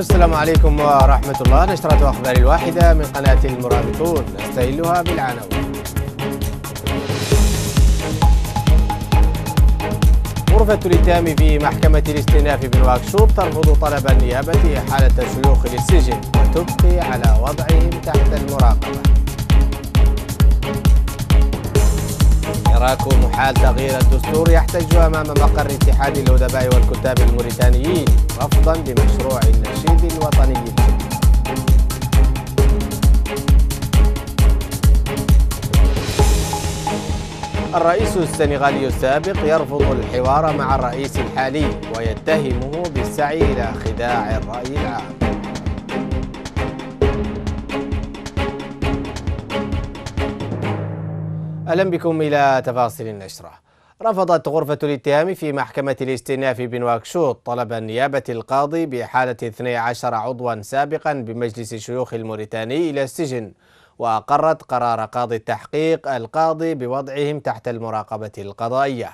السلام عليكم ورحمة الله نشرة أخبار الواحدة من قناة المرابطون نستهلها بالعناوين غرفة الاتهام في محكمة الاستئناف بنواكشوط ترفض طلب النيابة إحالة الشيوخ للسجن وتبقي على وضعهم تحت المراقبة يراكم حال تغيير الدستور يحتج أمام مقر اتحاد الأدباء والكتاب الموريتانيين رفضا لمشروع النشيد الوطني الرئيس السنغالي السابق يرفض الحوار مع الرئيس الحالي ويتهمه بالسعي إلى خداع الرأي العام أهلا بكم إلى تفاصيل النشرة رفضت غرفة الاتهام في محكمة الاستئناف بنواكشوط طلب نيابة القاضي بإحالة 12 عضوا سابقا بمجلس الشيوخ الموريتاني إلى السجن وأقرت قرار قاضي التحقيق القاضي بوضعهم تحت المراقبة القضائية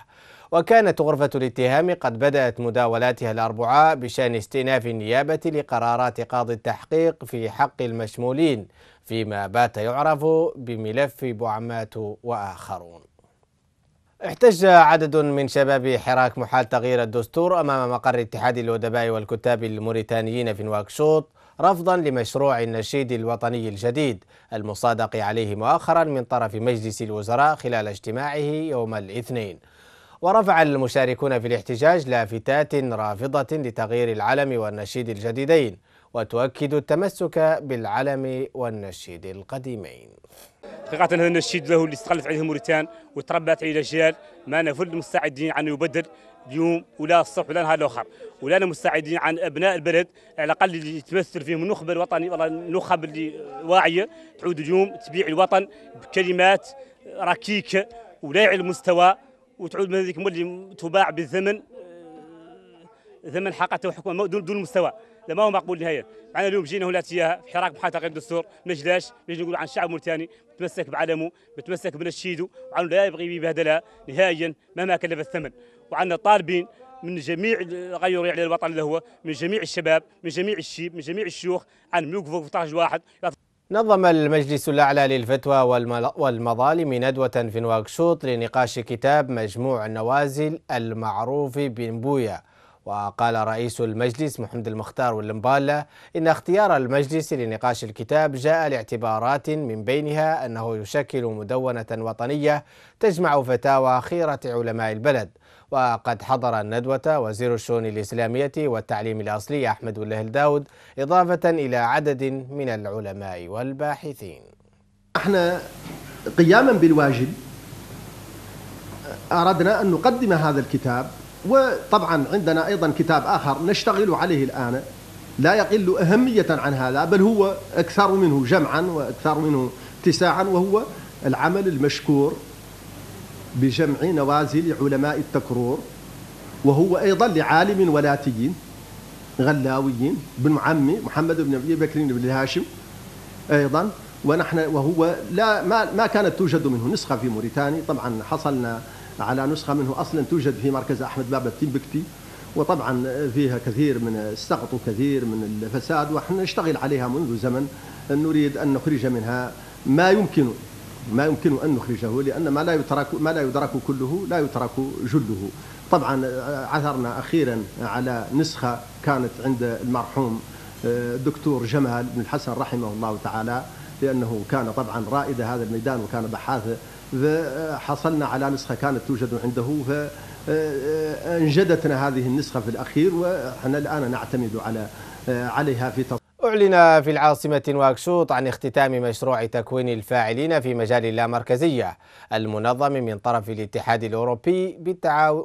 وكانت غرفة الاتهام قد بدأت مداولاتها الأربعاء بشأن استئناف النيابة لقرارات قاضي التحقيق في حق المشمولين فيما بات يعرف بملف بعمات وآخرون احتج عدد من شباب حراك محال تغيير الدستور أمام مقر اتحاد الأدباء والكتاب الموريتانيين في نواكشوط رفضا لمشروع النشيد الوطني الجديد المصادق عليه مؤخرا من طرف مجلس الوزراء خلال اجتماعه يوم الاثنين ورفع المشاركون في الاحتجاج لافتات رافضة لتغيير العلم والنشيد الجديدين وتؤكد التمسك بالعلم والنشيد القديمين حقيقة هذا النشيد له اللي استقلت عليه موريتان وتربت عليه الأجيال ما نفل مستعدين عن يبدل اليوم ولا الصبح ولا نهار الاخر ولا مستعدين عن ابناء البلد على الاقل اللي تمثل فيهم النخبه الوطنيه والله النخب اللي واعيه تعود اليوم تبيع الوطن بكلمات ركيكه ولايع المستوى وتعود هذيك اللي تباع بالثمن ثمن آه، حقته حكومه دون مستوى لا ما هو مقبول نهائيا معنا اليوم جينا هنا تياها في حراك بحال تغيير الدستور ما جلاش نجي نقول عن الشعب الموريتاني متمسك بعلمه متمسك بنشيده وعن لا يبغي يبهدلها نهائيا مهما كلف الثمن وعندنا طالبين من جميع غير على الوطن اللي هو من جميع الشباب من جميع الشيب من جميع الشيوخ عن في طرج واحد نظم المجلس الأعلى للفتوى والمظالم ندوة في نواكشوط لنقاش كتاب مجموع النوازل المعروف بنبويا وقال رئيس المجلس محمد المختار واللمبالة إن اختيار المجلس لنقاش الكتاب جاء لاعتبارات من بينها أنه يشكل مدونة وطنية تجمع فتاوى خيرة علماء البلد وقد حضر الندوة وزير الشؤون الإسلامية والتعليم الأصلي أحمد الله الداود إضافة إلى عدد من العلماء والباحثين احنا قياما بالواجب أردنا أن نقدم هذا الكتاب وطبعا عندنا أيضا كتاب آخر نشتغل عليه الآن لا يقل أهمية عن هذا بل هو أكثر منه جمعا وأكثر منه اتساعا وهو العمل المشكور بجمع نوازل علماء التكرور وهو أيضا لعالم ولاتي غلاوي بن عمي محمد بن أبي بكر بن هاشم أيضا ونحن وهو لا ما ما كانت توجد منه نسخه في موريتاني طبعا حصلنا على نسخة منه أصلا توجد في مركز أحمد بابا تيمبكتي وطبعا فيها كثير من السقط وكثير من الفساد ونحن نشتغل عليها منذ زمن نريد أن نخرج منها ما يمكن ما يمكن أن نخرجه لأن ما لا يترك ما لا يدرك كله لا يترك جله طبعا آه، عثرنا أخيرا على نسخة كانت عند المرحوم الدكتور آه، جمال بن الحسن رحمه الله تعالى لأنه كان طبعا رائد هذا الميدان وكان بحاث فحصلنا آه، على نسخة كانت توجد عنده فأنجدتنا آه، آه، هذه النسخة في الأخير ونحن الآن نعتمد على عليها في أعلن في العاصمة نواكشوط عن اختتام مشروع تكوين الفاعلين في مجال اللامركزية المنظم من طرف الاتحاد الأوروبي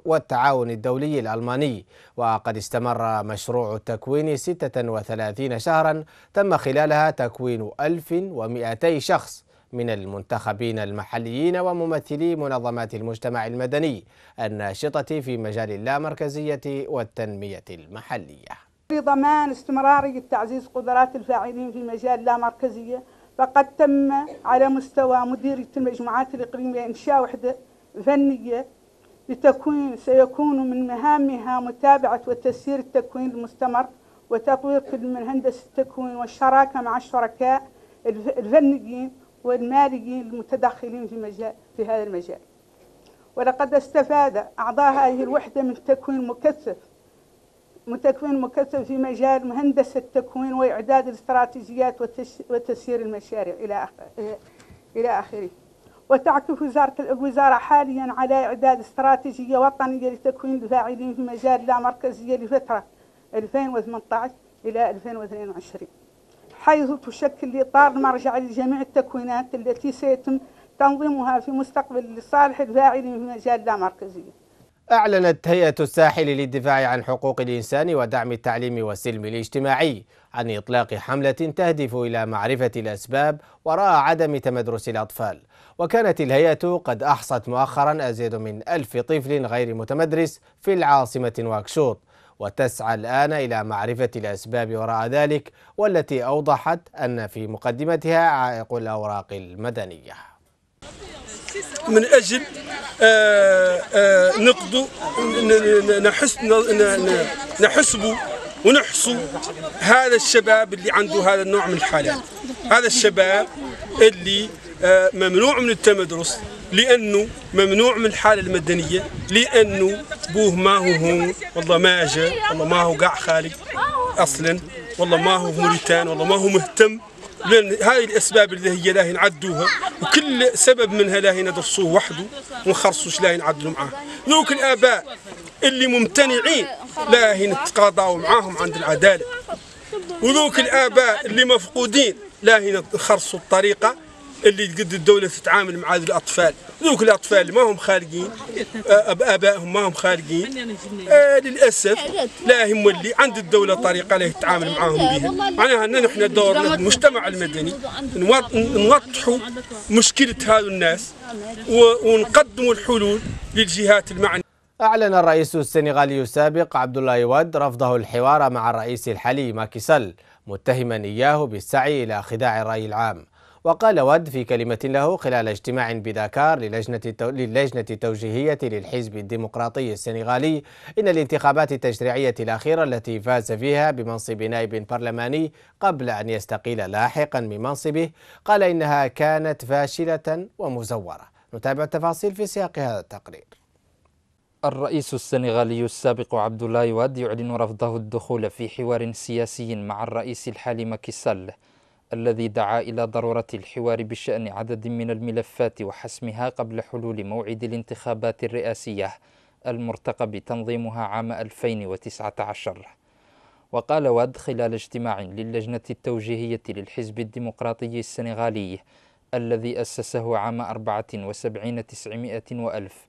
والتعاون الدولي الألماني وقد استمر مشروع التكوين 36 شهرا تم خلالها تكوين 1200 شخص من المنتخبين المحليين وممثلي منظمات المجتمع المدني الناشطة في مجال اللامركزية والتنمية المحلية لضمان استمرارية تعزيز قدرات الفاعلين في مجال اللامركزية فقد تم على مستوى مديرية المجموعات الإقليمية إنشاء وحدة فنية لتكوين سيكون من مهامها متابعة وتسيير التكوين المستمر وتطوير كل من هندسة التكوين والشراكة مع الشركاء الفنيين والماليين المتدخلين في, مجال في هذا المجال ولقد استفاد أعضاء هذه الوحدة من تكوين مكثف من تكوين مكثف في مجال مهندسة التكوين وإعداد الاستراتيجيات وتسيير المشاريع إلى آخره إلى آخره وتعكف وزارة الوزارة حاليا على إعداد استراتيجية وطنية لتكوين الفاعلين في مجال لا مركزية لفترة 2018 إلى 2022 حيث تشكل إطار مرجع لجميع التكوينات التي سيتم تنظيمها في مستقبل لصالح الفاعلين في مجال لا أعلنت هيئة الساحل للدفاع عن حقوق الإنسان ودعم التعليم والسلم الاجتماعي عن إطلاق حملة تهدف إلى معرفة الأسباب وراء عدم تمدرس الأطفال وكانت الهيئة قد أحصت مؤخرا أزيد من ألف طفل غير متمدرس في العاصمة نواكشوط وتسعى الآن إلى معرفة الأسباب وراء ذلك والتي أوضحت أن في مقدمتها عائق الأوراق المدنية من أجل آه، آه، نقض نحس نحسب ونحصو هذا الشباب اللي عنده هذا النوع من الحالات هذا الشباب اللي آه، ممنوع من التمدرس لانه ممنوع من الحاله المدنيه لانه بوه ما هو هون والله ما اجى والله ما هو قاع خالي اصلا والله ما هو موريتان والله ما هو مهتم لان هاي الاسباب اللي هي لاهي نعدوها وكل سبب منها لاهي ندرسوه وحده ونخرصوش لاهي نعدلوا معاه ذوك الاباء اللي ممتنعين لاهي نتقاضاو معاهم عند العداله وذوك الاباء اللي مفقودين لاهي نخرصوا الطريقه اللي قد الدولة تتعامل مع هذه الأطفال ذوك الأطفال ما هم خارجين أبائهم ما هم خارجين آه للأسف لا هم اللي عند الدولة طريقة له تتعامل معهم بها معناها أننا نحن دورنا المجتمع المدني نوضحوا مشكلة هذو الناس ونقدموا الحلول للجهات المعنية أعلن الرئيس السنغالي السابق عبد الله يود رفضه الحوار مع الرئيس الحالي ماكي سل متهما إياه بالسعي إلى خداع الرأي العام وقال ود في كلمة له خلال اجتماع بداكار للجنة, للجنة التوجيهية للحزب الديمقراطي السنغالي إن الانتخابات التشريعية الأخيرة التي فاز فيها بمنصب نائب برلماني قبل أن يستقيل لاحقا من منصبه قال إنها كانت فاشلة ومزورة نتابع التفاصيل في سياق هذا التقرير الرئيس السنغالي السابق عبد الله يواد يعلن رفضه الدخول في حوار سياسي مع الرئيس الحالي ماكي سال الذي دعا إلى ضرورة الحوار بشأن عدد من الملفات وحسمها قبل حلول موعد الانتخابات الرئاسية المرتقب تنظيمها عام 2019 وقال واد خلال اجتماع للجنة التوجيهية للحزب الديمقراطي السنغالي الذي أسسه عام 74 900 وألف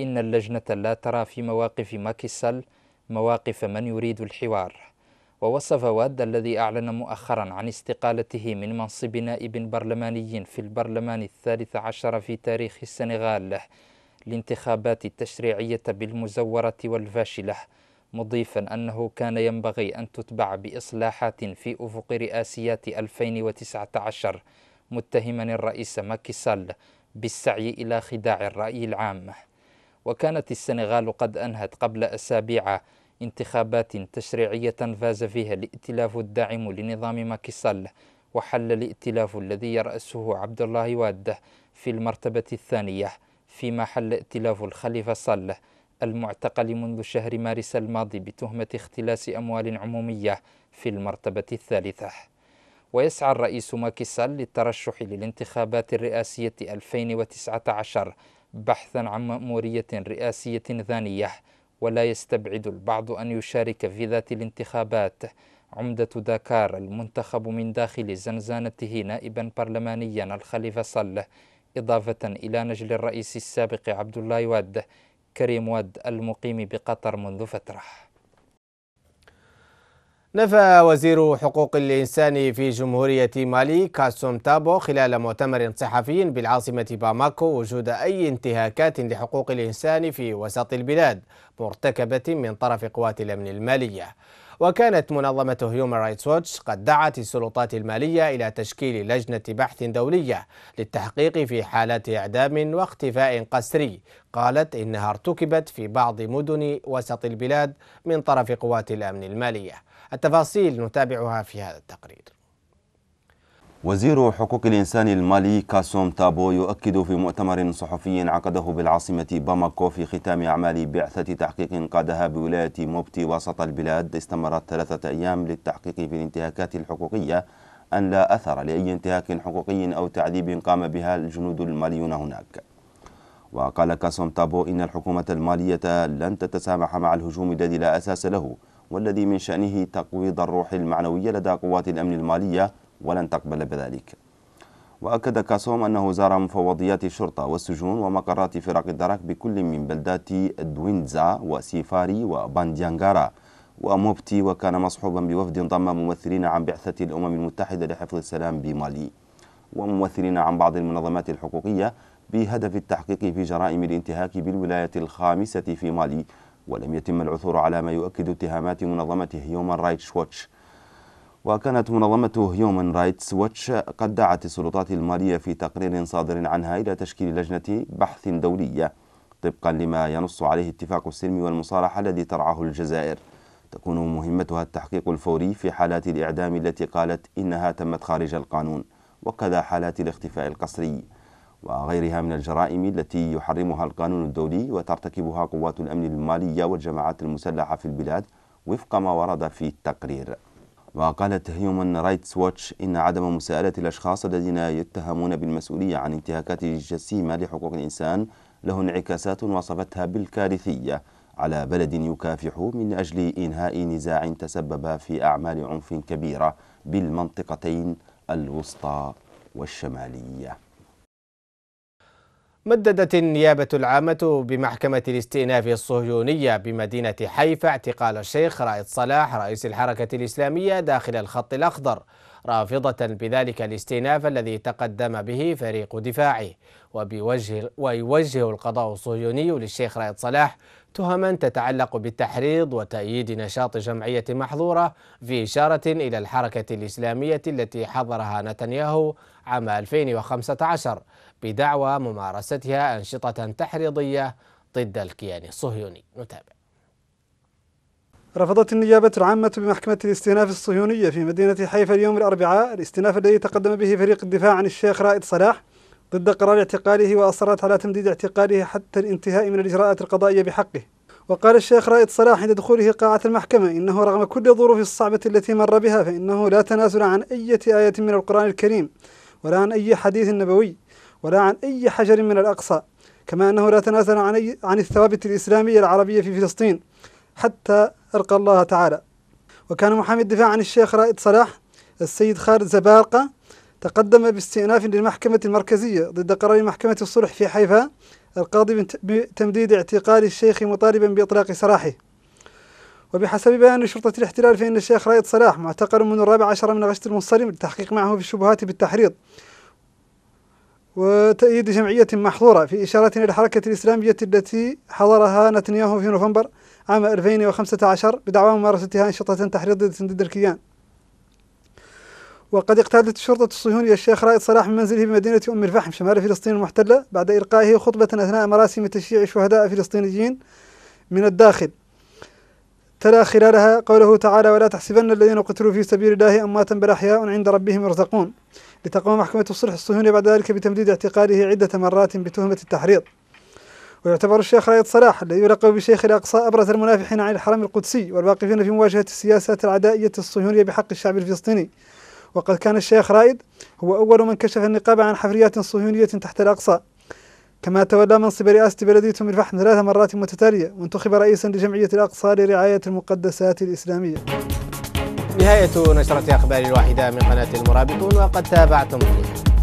إن اللجنة لا ترى في مواقف ماكيسال مواقف من يريد الحوار ووصف واد الذي أعلن مؤخرا عن استقالته من منصب نائب برلماني في البرلمان الثالث عشر في تاريخ السنغال الانتخابات التشريعية بالمزورة والفاشلة مضيفا أنه كان ينبغي أن تتبع بإصلاحات في أفق رئاسيات 2019 متهما الرئيس ماكيسال بالسعي إلى خداع الرأي العام وكانت السنغال قد أنهت قبل أسابيع انتخابات تشريعية فاز فيها الائتلاف الداعم لنظام ماكي وحل الائتلاف الذي يرأسه عبد الله واده في المرتبة الثانية فيما حل ائتلاف الخليفة صال المعتقل منذ شهر مارس الماضي بتهمة اختلاس أموال عمومية في المرتبة الثالثة ويسعى الرئيس ماكي للترشح للانتخابات الرئاسية 2019 بحثا عن مأمورية رئاسية ثانية ولا يستبعد البعض أن يشارك في ذات الانتخابات عمدة داكار المنتخب من داخل زنزانته نائبا برلمانيا الخليفة صله إضافة إلى نجل الرئيس السابق عبد الله واد كريم واد المقيم بقطر منذ فتره نفى وزير حقوق الإنسان في جمهورية مالي كاسوم تابو خلال مؤتمر صحفي بالعاصمة باماكو وجود أي انتهاكات لحقوق الإنسان في وسط البلاد مرتكبة من طرف قوات الأمن المالية وكانت منظمة هيومن رايتس ووتش قد دعت السلطات المالية إلى تشكيل لجنة بحث دولية للتحقيق في حالات إعدام واختفاء قسري قالت إنها ارتكبت في بعض مدن وسط البلاد من طرف قوات الأمن المالية التفاصيل نتابعها في هذا التقرير وزير حقوق الإنسان المالي كاسوم تابو يؤكد في مؤتمر صحفي عقده بالعاصمة باماكو في ختام أعمال بعثة تحقيق قادها بولاية موبتي وسط البلاد استمرت ثلاثة أيام للتحقيق في الانتهاكات الحقوقية أن لا أثر لأي انتهاك حقوقي أو تعذيب قام بها الجنود الماليون هناك وقال كاسوم تابو إن الحكومة المالية لن تتسامح مع الهجوم الذي لا أساس له والذي من شأنه تقويض الروح المعنوية لدى قوات الأمن المالية ولن تقبل بذلك وأكد كاسوم أنه زار مفوضيات الشرطة والسجون ومقرات فرق الدرك بكل من بلدات دوينزا وسيفاري وبانديانغارا وموبتي وكان مصحوبا بوفد ضم ممثلين عن بعثة الأمم المتحدة لحفظ السلام بمالي وممثلين عن بعض المنظمات الحقوقية بهدف التحقيق في جرائم الانتهاك بالولاية الخامسة في مالي ولم يتم العثور على ما يؤكد اتهامات منظمة هيومن رايتس واتش وكانت منظمة هيومن رايتس واتش قد دعت السلطات المالية في تقرير صادر عنها إلى تشكيل لجنة بحث دولية طبقا لما ينص عليه اتفاق السلم والمصالحة الذي ترعاه الجزائر تكون مهمتها التحقيق الفوري في حالات الإعدام التي قالت إنها تمت خارج القانون وكذا حالات الاختفاء القسري وغيرها من الجرائم التي يحرمها القانون الدولي وترتكبها قوات الأمن المالية والجماعات المسلحة في البلاد وفق ما ورد في التقرير وقالت هيومن رايتس واتش إن عدم مساءلة الأشخاص الذين يتهمون بالمسؤولية عن انتهاكات جسيمة لحقوق الإنسان له انعكاسات وصفتها بالكارثية على بلد يكافح من أجل إنهاء نزاع تسبب في أعمال عنف كبيرة بالمنطقتين الوسطى والشمالية مددت النيابة العامة بمحكمة الاستئناف الصهيونية بمدينة حيفا اعتقال الشيخ رائد صلاح رئيس الحركة الإسلامية داخل الخط الأخضر رافضة بذلك الاستئناف الذي تقدم به فريق دفاعه وبوجه ويوجه القضاء الصهيوني للشيخ رائد صلاح تهما تتعلق بالتحريض وتأييد نشاط جمعية محظورة في إشارة إلى الحركة الإسلامية التي حضرها نتنياهو عام 2015 بدعوى ممارستها أنشطة تحريضية ضد الكيان الصهيوني نتابع رفضت النيابة العامة بمحكمة الاستئناف الصهيونية في مدينة حيفا اليوم الأربعاء الاستئناف الذي تقدم به فريق الدفاع عن الشيخ رائد صلاح ضد قرار اعتقاله وأصرت على تمديد اعتقاله حتى الانتهاء من الإجراءات القضائية بحقه وقال الشيخ رائد صلاح عند دخوله قاعة المحكمة إنه رغم كل الظروف الصعبة التي مر بها فإنه لا تنازل عن أي آية من القرآن الكريم ولا عن أي حديث نبوي ولا عن أي حجر من الأقصى كما أنه لا تنازل عن, أي عن الثوابت الإسلامية العربية في فلسطين حتى أرقى الله تعالى وكان محامي الدفاع عن الشيخ رائد صلاح السيد خالد زبارقة تقدم باستئناف للمحكمة المركزية ضد قرار محكمة الصلح في حيفا القاضي بتمديد اعتقال الشيخ مطالبا بإطلاق سراحه وبحسب بيان شرطة الاحتلال فإن الشيخ رائد صلاح معتقل من الرابع عشر من غشت المنصرم للتحقيق معه في الشبهات بالتحريض وتأييد جمعية محظورة في إشارة إلى الحركة الإسلامية التي حضرها نتنياهو في نوفمبر عام 2015 بدعوى ممارستها أنشطة تحريض ضد الكيان وقد اقتادت الشرطة الصهيونية الشيخ رائد صلاح من منزله بمدينة أم الفحم شمال فلسطين المحتلة بعد إلقائه خطبة أثناء مراسم تشييع شهداء فلسطينيين من الداخل تلا خلالها قوله تعالى ولا تحسبن الذين قتلوا في سبيل الله أمواتا بل أحياء عند ربهم يرزقون لتقوم محكمة الصلح الصهيوني بعد ذلك بتمديد اعتقاله عدة مرات بتهمة التحريض ويعتبر الشيخ رايد صلاح الذي يلقب بشيخ الأقصى أبرز المنافحين عن الحرم القدسي والواقفين في مواجهة السياسات العدائية الصهيونية بحق الشعب الفلسطيني وقد كان الشيخ رايد هو أول من كشف النقاب عن حفريات صهيونية تحت الأقصى كما تولى منصب رئاسة بلدية أم الفحم ثلاث مرات متتالية وانتخب رئيسا لجمعية الأقصى لرعاية المقدسات الإسلامية نهاية نشرة أخبار الواحدة من قناة المرابطون وقد تابعتم فيها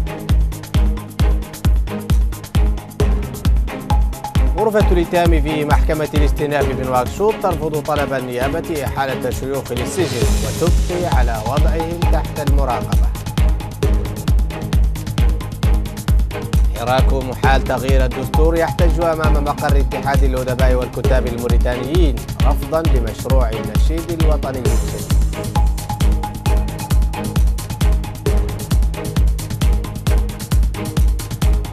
غرفة الإتهام في محكمة الاستئناف بنواكشوط ترفض طلب النيابة إحالة الشيوخ للسجن وتبقي على وضعهم تحت المراقبة حراك محال تغيير الدستور يحتج أمام مقر اتحاد الأدباء والكتاب الموريتانيين رفضا لمشروع النشيد الوطني الجديد.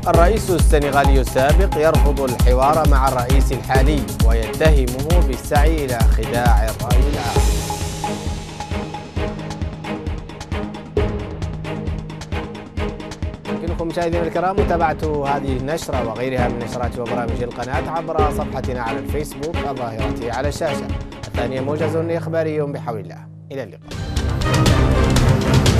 الرئيس السنغالي السابق يرفض الحوار مع الرئيس الحالي ويتهمه بالسعي إلى خداع الرأي العام يمكنكم مشاهدينا الكرام متابعة هذه النشرة وغيرها من نشرات وبرامج القناة عبر صفحتنا على الفيسبوك الظاهرة على الشاشة الثانية موجز إخباري بحول الله إلى اللقاء